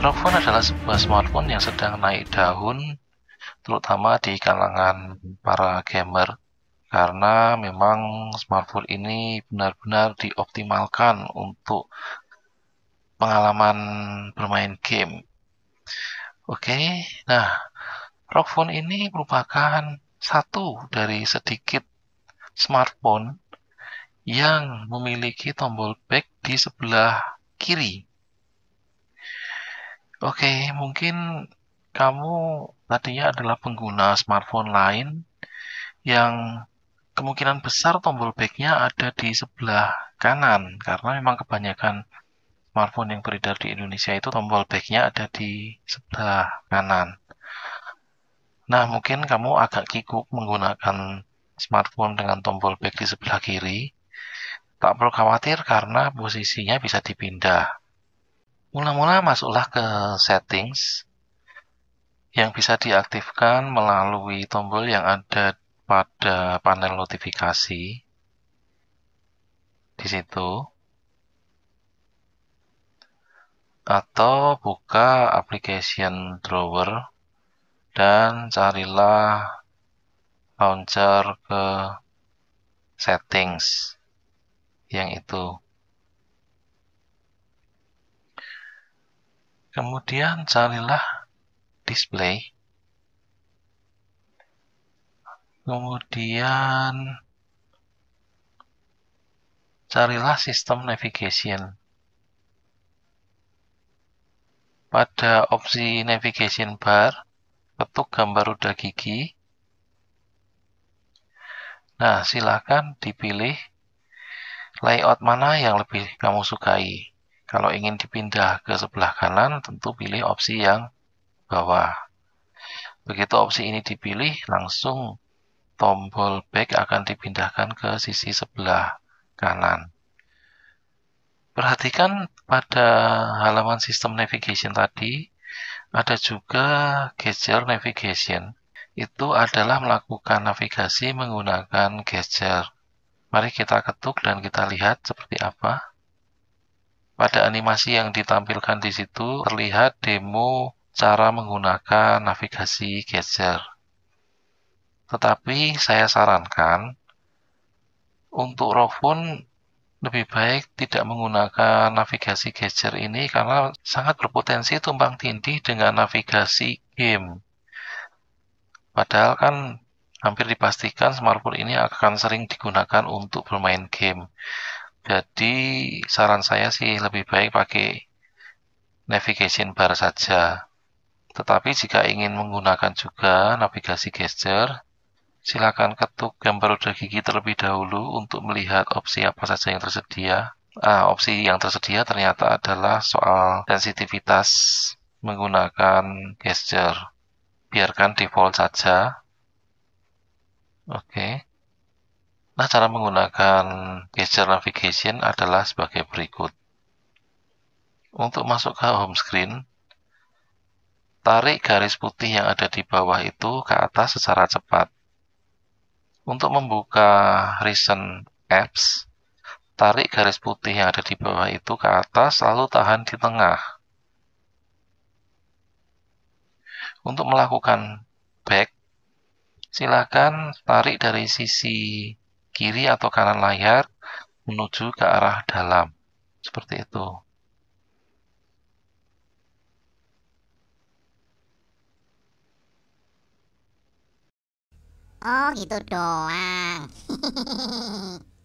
Rockfon adalah sebuah smartphone yang sedang naik daun, terutama di kalangan para gamer, karena memang smartphone ini benar-benar dioptimalkan untuk pengalaman bermain game. Oke, okay, nah, Rockfon ini merupakan satu dari sedikit smartphone yang memiliki tombol back di sebelah kiri Oke, mungkin kamu tadinya adalah pengguna smartphone lain yang kemungkinan besar tombol back-nya ada di sebelah kanan karena memang kebanyakan smartphone yang beredar di Indonesia itu tombol back-nya ada di sebelah kanan. Nah, mungkin kamu agak kikuk menggunakan smartphone dengan tombol back di sebelah kiri. Tak perlu khawatir karena posisinya bisa dipindah Mula-mula masuklah ke settings yang bisa diaktifkan melalui tombol yang ada pada panel notifikasi di situ atau buka application drawer dan carilah launcher ke settings yang itu Kemudian carilah display. Kemudian carilah sistem navigation. Pada opsi navigation bar, ketuk gambar roda gigi. Nah, silakan dipilih layout mana yang lebih kamu sukai. Kalau ingin dipindah ke sebelah kanan, tentu pilih opsi yang bawah. Begitu opsi ini dipilih, langsung tombol back akan dipindahkan ke sisi sebelah kanan. Perhatikan pada halaman sistem navigation tadi, ada juga gesture navigation. Itu adalah melakukan navigasi menggunakan gesture. Mari kita ketuk dan kita lihat seperti apa. Pada animasi yang ditampilkan di situ terlihat demo cara menggunakan navigasi gadget. Tetapi saya sarankan untuk Rofun lebih baik tidak menggunakan navigasi gadget ini karena sangat berpotensi tumpang tindih dengan navigasi game. Padahal kan hampir dipastikan smartphone ini akan sering digunakan untuk bermain game. Jadi saran saya sih lebih baik pakai navigation bar saja. Tetapi jika ingin menggunakan juga navigasi gesture, silakan ketuk gambar roda gigi terlebih dahulu untuk melihat opsi apa saja yang tersedia. Ah, opsi yang tersedia ternyata adalah soal sensitivitas menggunakan gesture. Biarkan default saja. Oke. Okay. Nah, cara menggunakan gesture navigation adalah sebagai berikut. Untuk masuk ke home screen, tarik garis putih yang ada di bawah itu ke atas secara cepat. Untuk membuka Recent Apps, tarik garis putih yang ada di bawah itu ke atas, lalu tahan di tengah. Untuk melakukan back, silakan tarik dari sisi kiri atau kanan layar menuju ke arah dalam. Seperti itu. Oh, gitu doang.